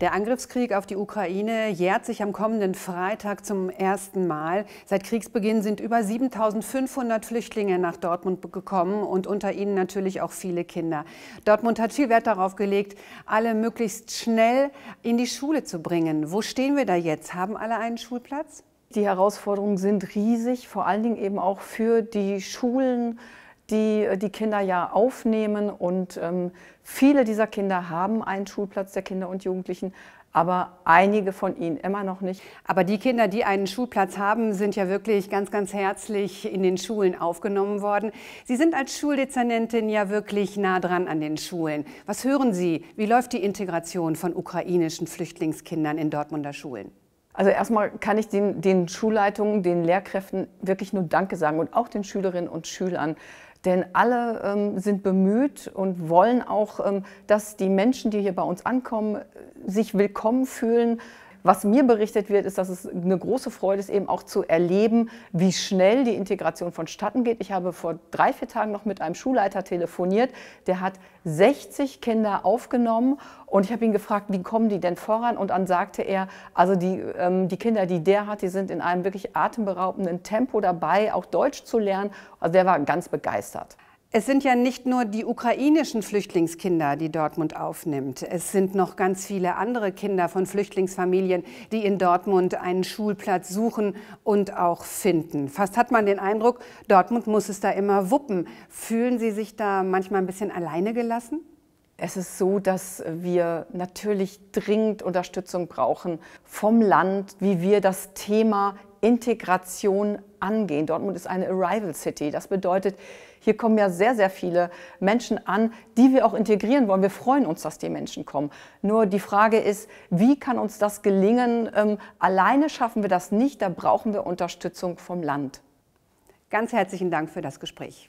Der Angriffskrieg auf die Ukraine jährt sich am kommenden Freitag zum ersten Mal. Seit Kriegsbeginn sind über 7500 Flüchtlinge nach Dortmund gekommen und unter ihnen natürlich auch viele Kinder. Dortmund hat viel Wert darauf gelegt, alle möglichst schnell in die Schule zu bringen. Wo stehen wir da jetzt? Haben alle einen Schulplatz? Die Herausforderungen sind riesig, vor allen Dingen eben auch für die Schulen die äh, die Kinder ja aufnehmen. Und ähm, viele dieser Kinder haben einen Schulplatz der Kinder und Jugendlichen, aber einige von ihnen immer noch nicht. Aber die Kinder, die einen Schulplatz haben, sind ja wirklich ganz, ganz herzlich in den Schulen aufgenommen worden. Sie sind als Schuldezernentin ja wirklich nah dran an den Schulen. Was hören Sie? Wie läuft die Integration von ukrainischen Flüchtlingskindern in Dortmunder Schulen? Also erstmal kann ich den, den Schulleitungen, den Lehrkräften wirklich nur Danke sagen und auch den Schülerinnen und Schülern. Denn alle ähm, sind bemüht und wollen auch, ähm, dass die Menschen, die hier bei uns ankommen, sich willkommen fühlen, was mir berichtet wird, ist, dass es eine große Freude ist, eben auch zu erleben, wie schnell die Integration vonstatten geht. Ich habe vor drei, vier Tagen noch mit einem Schulleiter telefoniert, der hat 60 Kinder aufgenommen und ich habe ihn gefragt, wie kommen die denn voran? Und dann sagte er, also die, ähm, die Kinder, die der hat, die sind in einem wirklich atemberaubenden Tempo dabei, auch Deutsch zu lernen. Also der war ganz begeistert. Es sind ja nicht nur die ukrainischen Flüchtlingskinder, die Dortmund aufnimmt. Es sind noch ganz viele andere Kinder von Flüchtlingsfamilien, die in Dortmund einen Schulplatz suchen und auch finden. Fast hat man den Eindruck, Dortmund muss es da immer wuppen. Fühlen Sie sich da manchmal ein bisschen alleine gelassen? Es ist so, dass wir natürlich dringend Unterstützung brauchen vom Land, wie wir das Thema Integration angehen. Dortmund ist eine Arrival City. Das bedeutet, hier kommen ja sehr, sehr viele Menschen an, die wir auch integrieren wollen. Wir freuen uns, dass die Menschen kommen. Nur die Frage ist, wie kann uns das gelingen? Ähm, alleine schaffen wir das nicht. Da brauchen wir Unterstützung vom Land. Ganz herzlichen Dank für das Gespräch.